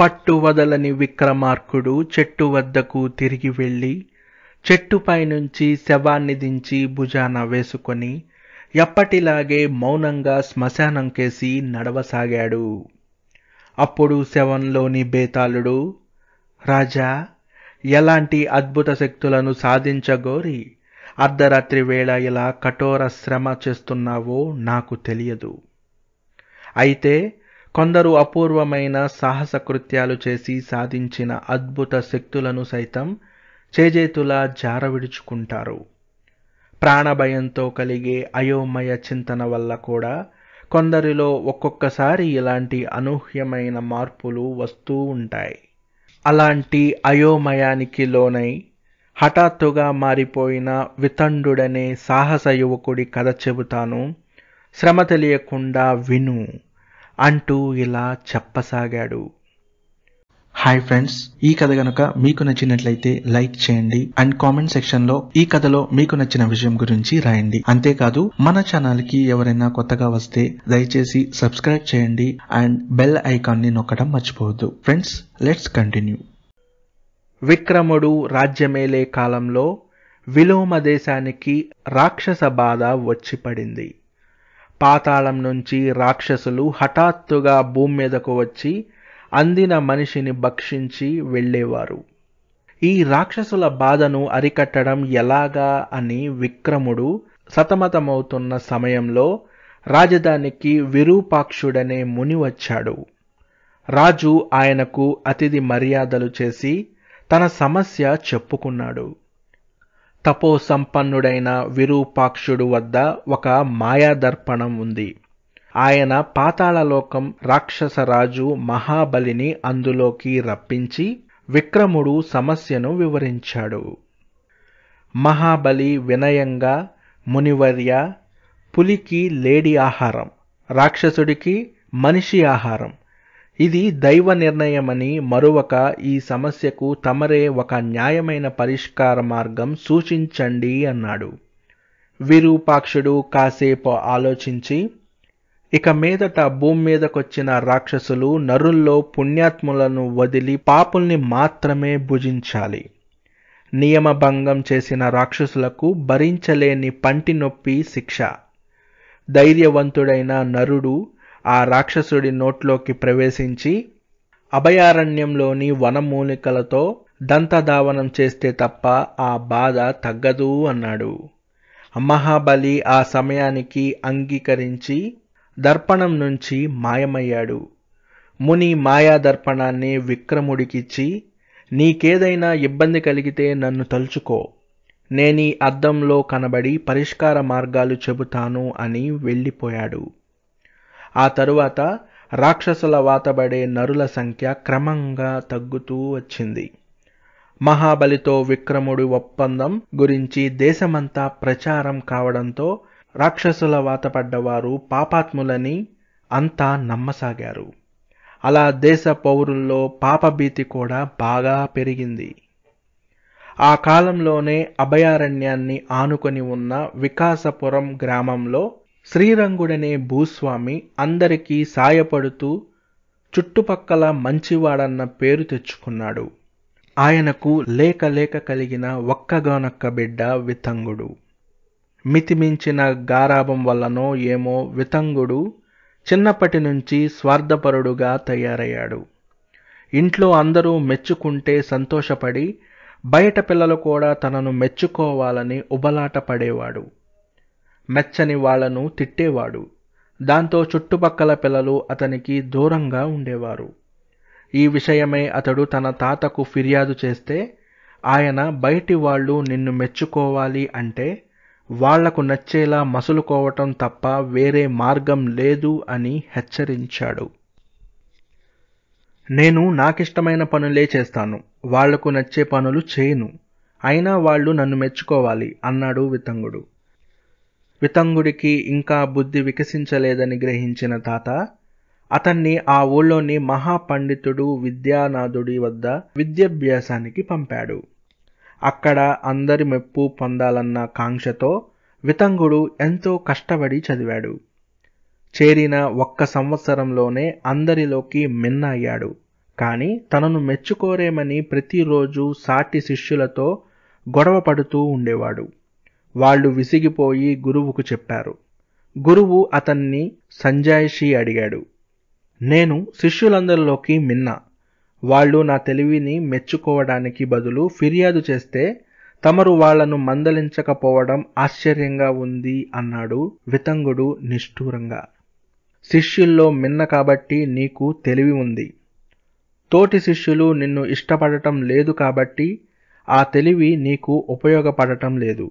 పట్టువదలని విక్రమార్కుడు చెట్టు వద్దకు తిరిగి వెళ్ళి చెట్టుపై నుంచి శవాన్ని దించి భుజాన వేసుకొని ఎప్పటిలాగే మౌనంగా శ్మశానం కేసి నడవసాగాడు అప్పుడు శవంలోని బేతాళుడు రాజా ఎలాంటి అద్భుత శక్తులను సాధించగోరి అర్ధరాత్రి వేళ ఇలా కఠోర శ్రమ చేస్తున్నావో నాకు తెలియదు అయితే కొందరు అపూర్వమైన సాహస కృత్యాలు చేసి సాధించిన అద్భుత శక్తులను సైతం చేజేతులా జారవిడుచుకుంటారు ప్రాణభయంతో కలిగే అయోమయ చింతన వల్ల కూడా కొందరిలో ఒక్కొక్కసారి ఇలాంటి అనూహ్యమైన మార్పులు వస్తూ ఉంటాయి అలాంటి అయోమయానికి లోనై హఠాత్తుగా మారిపోయిన వితండుడనే సాహస యువకుడి కథ చెబుతాను శ్రమ తెలియకుండా విను అంటూ ఇలా చెప్పసాగాడు హాయ్ ఫ్రెండ్స్ ఈ కథ గనుక మీకు నచ్చినట్లయితే లైక్ చేయండి అండ్ కామెంట్ సెక్షన్ లో ఈ కథలో మీకు నచ్చిన విషయం గురించి రాయండి అంతేకాదు మన ఛానల్ కి ఎవరైనా కొత్తగా వస్తే దయచేసి సబ్స్క్రైబ్ చేయండి అండ్ బెల్ ఐకాన్ ని నొక్కడం మర్చిపోవద్దు ఫ్రెండ్స్ లెట్స్ కంటిన్యూ విక్రముడు రాజ్యమేలే కాలంలో విలోమ దేశానికి రాక్షస బాధ వచ్చి పడింది పాతాళం నుంచి రాక్షసులు హఠాత్తుగా భూమి మీదకు వచ్చి అందిన మనిషిని భక్షించి వెళ్ళేవారు ఈ రాక్షసుల బాధను అరికట్టడం ఎలాగా అని విక్రముడు సతమతమవుతున్న సమయంలో రాజధానికి విరూపాక్షుడనే ముని వచ్చాడు రాజు ఆయనకు అతిథి మర్యాదలు చేసి తన సమస్య చెప్పుకున్నాడు తపో సంపన్నుడైన విరూపాక్షుడు వద్ద ఒక మాయాదర్పణం ఉంది ఆయన పాతాళలోకం రాక్షసరాజు మహాబలిని అందులోకి రప్పించి విక్రముడు సమస్యను వివరించాడు మహాబలి వినయంగా మునివర్య పులికి లేడి ఆహారం రాక్షసుడికి మనిషి ఆహారం ఇది దైవ నిర్ణయమని మరొక ఈ సమస్యకు తమరే ఒక న్యాయమైన పరిష్కార మార్గం సూచించండి అన్నాడు విరూపాక్షుడు కాసేపు ఆలోచించి ఇక మీదట భూమి మీదకొచ్చిన రాక్షసులు నరుల్లో పుణ్యాత్ములను వదిలి పాపుల్ని మాత్రమే భుజించాలి నియమభంగం చేసిన రాక్షసులకు భరించలేని పంటి నొప్పి శిక్ష ధైర్యవంతుడైన నరుడు ఆ రాక్షసుడి నోట్లోకి ప్రవేశించి అభయారణ్యంలోని వనమూలికలతో దంతధావనం చేస్తే తప్ప ఆ బాధ తగ్గదు అన్నాడు మహాబలి ఆ సమయానికి అంగీకరించి దర్పణం నుంచి మాయమయ్యాడు ముని మాయా దర్పణాన్ని విక్రముడికిచ్చి నీకేదైనా ఇబ్బంది కలిగితే నన్ను తలుచుకో నేనీ అద్దంలో కనబడి పరిష్కార మార్గాలు చెబుతాను అని వెళ్ళిపోయాడు ఆ తరువాత రాక్షసుల వాతబడే నరుల సంఖ్య క్రమంగా తగ్గుతూ వచ్చింది మహాబలితో విక్రముడి ఒప్పందం గురించి దేశమంతా ప్రచారం కావడంతో రాక్షసుల వాతపడ్డవారు పాపాత్ములని అంతా నమ్మసాగారు అలా దేశ పౌరుల్లో పాపభీతి కూడా బాగా పెరిగింది ఆ కాలంలోనే అభయారణ్యాన్ని ఆనుకొని ఉన్న వికాసపురం గ్రామంలో శ్రీరంగుడనే భూస్వామి అందరికీ సాయపడుతూ చుట్టుపక్కల మంచివాడన్న పేరు తెచ్చుకున్నాడు ఆయనకు లేక లేక కలిగిన ఒక్కగానొక్క బిడ్డ వితంగుడు మితిమించిన గారాభం వల్లనో ఏమో వితంగుడు చిన్నప్పటి నుంచి స్వార్థపరుడుగా తయారయ్యాడు ఇంట్లో అందరూ మెచ్చుకుంటే సంతోషపడి బయట పిల్లలు కూడా తనను మెచ్చుకోవాలని ఉబలాట పడేవాడు మెచ్చని వాళ్లను తిట్టేవాడు దాంతో చుట్టుపక్కల పిల్లలు అతనికి దూరంగా ఉండేవారు ఈ విషయమై అతడు తన తాతకు ఫిర్యాదు చేస్తే ఆయన బయటి వాళ్ళు నిన్ను మెచ్చుకోవాలి అంటే వాళ్లకు నచ్చేలా మసులుకోవటం తప్ప వేరే మార్గం లేదు అని హెచ్చరించాడు నేను నాకిష్టమైన పనులే చేస్తాను వాళ్లకు నచ్చే పనులు చేయను అయినా వాళ్ళు నన్ను మెచ్చుకోవాలి అన్నాడు వితంగుడు వితంగుడికి ఇంకా బుద్ధి వికసించలేదని గ్రహించిన తాత అతన్ని ఆ ఊళ్ళోని మహాపండితుడు విద్యానాథుడి వద్ద విద్యాభ్యాసానికి పంపాడు అక్కడ అందరి మెప్పు పొందాలన్న కాంక్షతో వితంగుడు ఎంతో కష్టపడి చదివాడు చేరిన ఒక్క సంవత్సరంలోనే అందరిలోకి మిన్నయ్యాడు కానీ తనను మెచ్చుకోరేమని ప్రతిరోజు సాటి శిష్యులతో గొడవ పడుతూ ఉండేవాడు వాళ్ళు విసిగిపోయి గురువుకు చెప్పారు గురువు అతన్ని సంజాయిషి అడిగాడు నేను శిష్యులందరిలోకి మిన్న వాళ్ళు నా తెలివిని మెచ్చుకోవడానికి బదులు ఫిర్యాదు చేస్తే తమరు వాళ్లను మందలించకపోవడం ఆశ్చర్యంగా ఉంది అన్నాడు వితంగుడు నిష్ఠూరంగా శిష్యుల్లో మిన్న కాబట్టి నీకు తెలివి ఉంది తోటి శిష్యులు నిన్ను ఇష్టపడటం లేదు కాబట్టి ఆ తెలివి నీకు ఉపయోగపడటం లేదు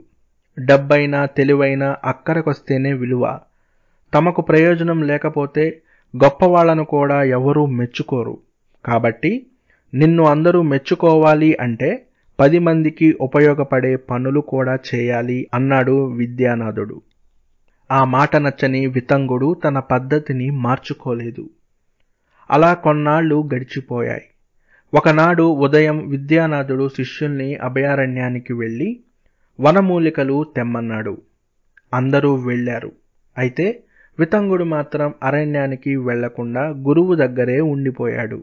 డబ్బైనా తెలివైనా అక్కరకొస్తేనే విలువ తమకు ప్రయోజనం లేకపోతే గొప్పవాళ్లను కూడా ఎవరూ మెచ్చుకోరు కాబట్టి నిన్ను అందరూ మెచ్చుకోవాలి అంటే పది మందికి ఉపయోగపడే పనులు కూడా చేయాలి అన్నాడు విద్యానాథుడు ఆ మాట నచ్చని వితంగుడు తన పద్ధతిని మార్చుకోలేదు అలా కొన్నాళ్ళు గడిచిపోయాయి ఒకనాడు ఉదయం విద్యానాథుడు శిష్యుల్ని అభయారణ్యానికి వెళ్ళి వనమూలికలు తెమ్మన్నాడు అందరూ వెళ్ళారు అయితే వితంగుడు మాత్రం అరణ్యానికి వెళ్లకుండా గురువు దగ్గరే ఉండిపోయాడు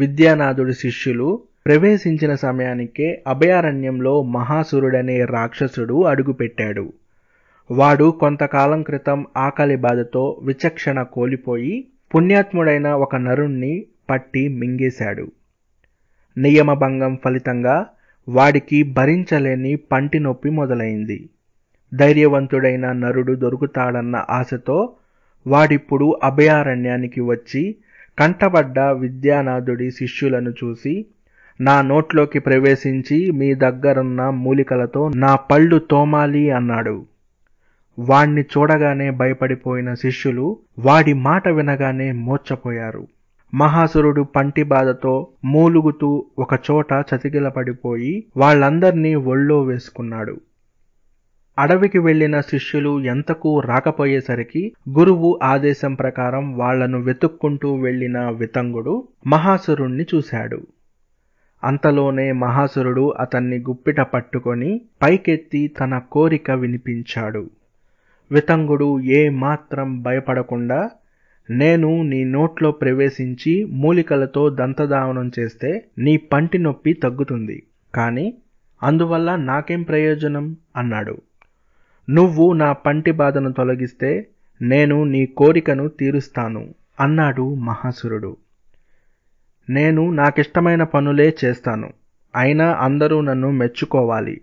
విద్యానాథుడి శిష్యులు ప్రవేశించిన సమయానికే అభయారణ్యంలో మహాసురుడనే రాక్షసుడు అడుగుపెట్టాడు వాడు కొంతకాలం క్రితం ఆకలి బాధతో విచక్షణ కోల్పోయి పుణ్యాత్ముడైన ఒక నరుణ్ణి పట్టి మింగేశాడు నియమభంగం ఫలితంగా వాడికి భరించలేని పంటి నొప్పి మొదలైంది ధైర్యవంతుడైన నరుడు దొరుకుతాడన్న ఆశతో వాడిప్పుడు అభయారణ్యానికి వచ్చి కంటబడ్డ విద్యానాథుడి శిష్యులను చూసి నా నోట్లోకి ప్రవేశించి మీ దగ్గరున్న మూలికలతో నా పళ్ళు తోమాలి అన్నాడు వాణ్ణి చూడగానే భయపడిపోయిన శిష్యులు వాడి మాట వినగానే మోర్చపోయారు మహాసురుడు పంటి బాధతో మూలుగుతూ ఒకచోట చతికిలపడిపోయి వాళ్ళందర్నీ ఒళ్ళో వేసుకున్నాడు అడవికి వెళ్లిన శిష్యులు ఎంతకు రాకపోయేసరికి గురువు ఆదేశం ప్రకారం వాళ్లను వెతుక్కుంటూ వెళ్లిన వితంగుడు మహాసురుణ్ణి చూశాడు అంతలోనే మహాసురుడు అతన్ని గుప్పిట పట్టుకొని పైకెత్తి తన కోరిక వినిపించాడు వితంగుడు ఏమాత్రం భయపడకుండా నేను నీ నోట్లో ప్రవేశించి మూలికలతో దంతదావనం చేస్తే నీ పంటి నొప్పి తగ్గుతుంది కానీ అందువల్ల నాకేం ప్రయోజనం అన్నాడు నువ్వు నా పంటి బాధను తొలగిస్తే నేను నీ కోరికను తీరుస్తాను అన్నాడు మహాసురుడు నేను నాకిష్టమైన పనులే చేస్తాను అయినా అందరూ నన్ను మెచ్చుకోవాలి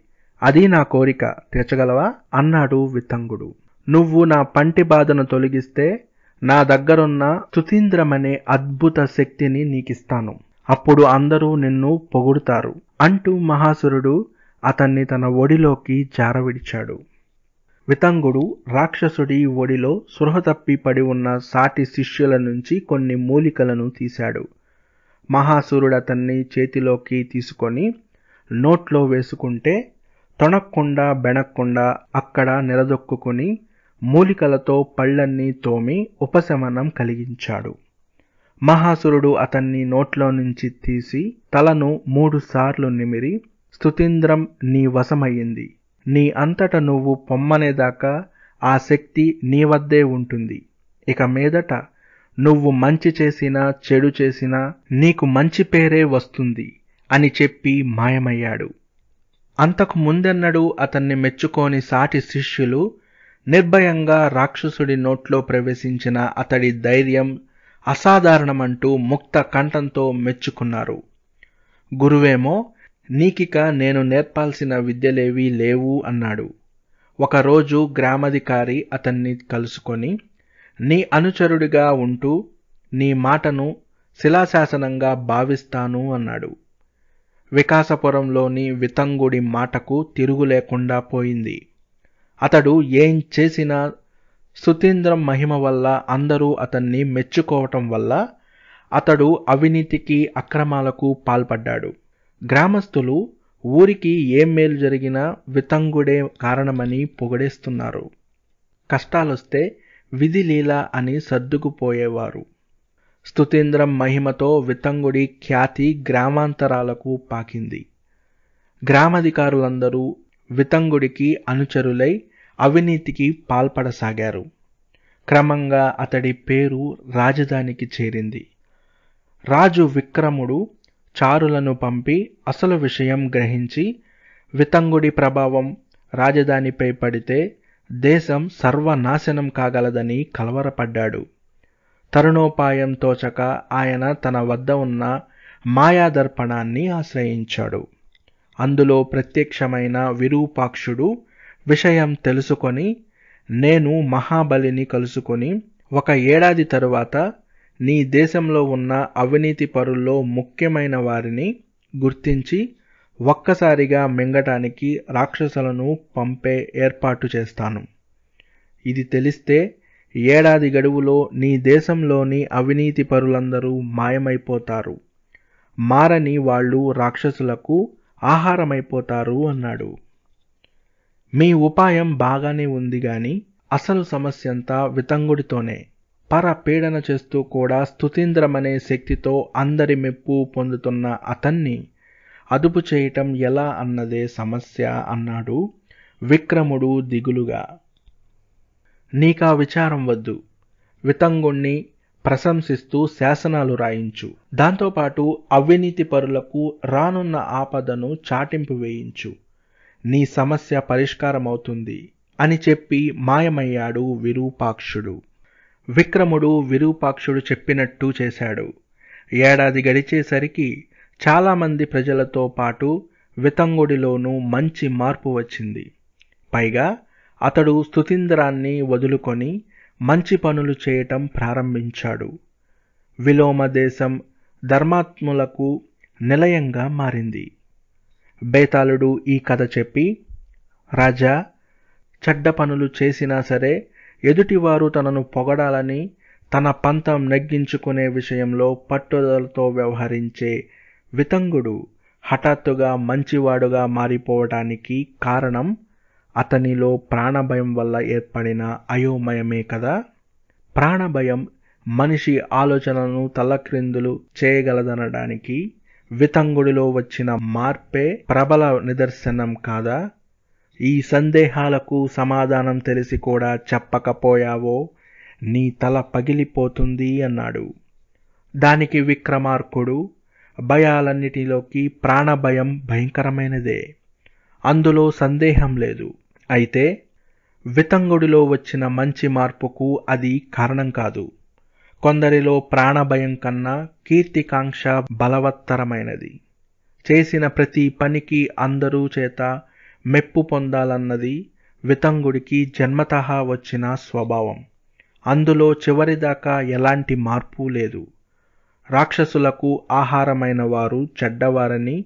అది నా కోరిక తీర్చగలవా అన్నాడు వితంగుడు నువ్వు నా పంటి బాధను తొలగిస్తే నా దగ్గరున్న తుతీంద్రమనే అద్భుత శక్తిని నీకిస్తాను అప్పుడు అందరూ నిన్ను పొగుడుతారు అంటూ మహాసురుడు అతన్ని తన ఒడిలోకి జారవిడిచాడు వితంగుడు రాక్షసుడి ఒడిలో సృహ తప్పి పడి ఉన్న సాటి శిష్యుల నుంచి కొన్ని మూలికలను తీశాడు మహాసురుడు అతన్ని చేతిలోకి తీసుకొని నోట్లో వేసుకుంటే తొణక్కుండా బెణక్కుండా అక్కడ నిలదొక్కుని మూలికలతో పళ్ళన్నీ తోమి ఉపశమనం కలిగించాడు మహాసురుడు అతన్ని నోట్లో నుంచి తీసి తలను మూడుసార్లు నిమిరి స్థుతింద్రం నీ వశమయ్యింది నీ అంతట నువ్వు పొమ్మనేదాకా ఆ శక్తి నీ వద్దే ఉంటుంది ఇక మీదట నువ్వు మంచి చేసినా చెడు చేసినా నీకు మంచి పేరే వస్తుంది అని చెప్పి మాయమయ్యాడు అంతకు ముందెన్నడూ అతన్ని మెచ్చుకోని సాటి శిష్యులు నిర్భయంగా రాక్షసుడి నోట్లో ప్రవేశించిన అతడి ధైర్యం అసాధారణమంటూ ముక్త కంఠంతో మెచ్చుకున్నారు గురువేమో నీకిక నేను నేర్పాల్సిన విద్యలేవీ లేవు అన్నాడు ఒకరోజు గ్రామాధికారి అతన్ని కలుసుకొని నీ అనుచరుడిగా ఉంటూ నీ మాటను శిలాశాసనంగా భావిస్తాను అన్నాడు వికాసపురంలోని వితంగుడి మాటకు తిరుగులేకుండా పోయింది అతడు ఏం చేసినా సుతీంద్రం మహిమ వల్ల అందరూ అతన్ని మెచ్చుకోవటం వల్ల అతడు అవినీతికి అక్రమాలకు పాల్పడ్డాడు గ్రామస్తులు ఊరికి ఏం మేలు జరిగినా వితంగుడే కారణమని పొగడేస్తున్నారు కష్టాలొస్తే విధిలీల అని సర్దుకుపోయేవారు స్తుతీంద్రం మహిమతో వితంగుడి ఖ్యాతి గ్రామాంతరాలకు పాకింది గ్రామాధికారులందరూ వితంగుడికి అనుచరులై అవినీతికి పాల్పడసాగారు క్రమంగా అతడి పేరు రాజధానికి చేరింది రాజు విక్రముడు చారులను పంపి అసలు విషయం గ్రహించి వితంగుడి ప్రభావం రాజధానిపై పడితే దేశం సర్వనాశనం కాగలదని కలవరపడ్డాడు తరుణోపాయం తోచక ఆయన తన వద్ద ఉన్న మాయాదర్పణాన్ని ఆశ్రయించాడు అందులో ప్రత్యక్షమైన విరూపాక్షుడు విషయం తెలుసుకొని నేను మహాబలిని కలుసుకొని ఒక ఏడాది తరువాత నీ దేశంలో ఉన్న అవినీతి పరుల్లో ముఖ్యమైన వారిని గుర్తించి ఒక్కసారిగా మింగటానికి రాక్షసులను పంపే ఏర్పాటు చేస్తాను ఇది తెలిస్తే ఏడాది గడువులో నీ దేశంలోని అవినీతి పరులందరూ మాయమైపోతారు మారని వాళ్ళు రాక్షసులకు ఆహారమైపోతారు అన్నాడు మీ ఉపాయం బాగానే ఉంది గాని అసలు సమస్యంతా వితంగుడితోనే పర పీడన చేస్తూ కూడా స్థుతీంద్రమనే శక్తితో అందరి మెప్పు పొందుతున్న అతన్ని అదుపు చేయటం ఎలా అన్నదే సమస్య అన్నాడు విక్రముడు దిగులుగా నీకా విచారం వద్దు వితంగుణ్ణి ప్రశంసిస్తూ శాసనాలు రాయించు దాంతోపాటు అవినీతి పరులకు రానున్న ఆపదను చాటింపు వేయించు నీ సమస్య పరిష్కారమవుతుంది అని చెప్పి మాయమయ్యాడు విరూపాక్షుడు విక్రముడు విరూపాక్షుడు చెప్పినట్టు చేశాడు ఏడాది గడిచేసరికి చాలామంది ప్రజలతో పాటు వితంగుడిలోనూ మంచి మార్పు వచ్చింది పైగా అతడు స్థుతింద్రాన్ని వదులుకొని మంచి పనులు చేయటం ప్రారంభించాడు విలోమ దేశం ధర్మాత్ములకు నిలయంగా మారింది బేతాళుడు ఈ కథ చెప్పి రాజా చెడ్డ పనులు చేసినా సరే ఎదుటివారు తనను పొగడాలని తన పంతం నెగ్గించుకునే విషయంలో పట్టుదలతో వ్యవహరించే వితంగుడు హఠాత్తుగా మంచివాడుగా మారిపోవటానికి కారణం అతనిలో ప్రాణభయం వల్ల ఏర్పడిన అయోమయమే కదా ప్రాణభయం మనిషి ఆలోచనలను తలక్రిందులు చేయగలదనడానికి వితంగుడిలో వచ్చిన మార్పే ప్రబల నిదర్శనం కాదా ఈ సందేహాలకు సమాధానం తెలిసి కూడా చెప్పకపోయావో నీ తల పగిలిపోతుంది అన్నాడు దానికి విక్రమార్కుడు భయాలన్నిటిలోకి ప్రాణభయం భయంకరమైనదే అందులో సందేహం లేదు అయితే వితంగుడిలో వచ్చిన మంచి మార్పుకు అది కారణం కాదు కొందరిలో ప్రాణభయం కన్నా కీర్తికాంక్ష బలవత్తరమైనది చేసిన ప్రతి పనికి అందరూ చేత మెప్పు పొందాలన్నది వితంగుడికి జన్మతః వచ్చిన స్వభావం అందులో చివరిదాకా ఎలాంటి మార్పు లేదు రాక్షసులకు ఆహారమైన వారు చెడ్డవారని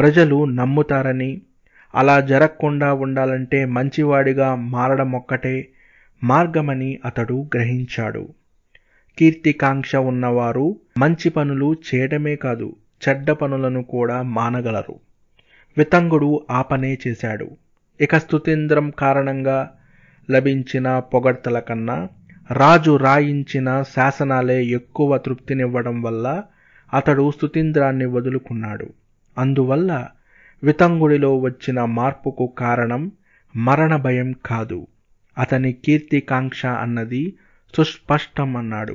ప్రజలు నమ్ముతారని అలా జరగకుండా ఉండాలంటే మంచివాడిగా మారడం ఒక్కటే మార్గమని అతడు గ్రహించాడు కీర్తికాంక్ష ఉన్నవారు మంచి పనులు చేయడమే కాదు చెడ్డ పనులను కూడా మానగలరు వితంగుడు ఆ పనే చేశాడు ఇక స్థుతేంద్రం కారణంగా లభించిన పొగడ్తల కన్నా రాజు రాయించిన శాసనాలే ఎక్కువ తృప్తినివ్వడం వల్ల అతడు స్థుతీంద్రాన్ని వదులుకున్నాడు అందువల్ల వితంగుడిలో వచ్చిన మార్పుకు కారణం మరణ భయం కాదు అతని కీర్తికాంక్ష అన్నది సుస్పష్టం అన్నాడు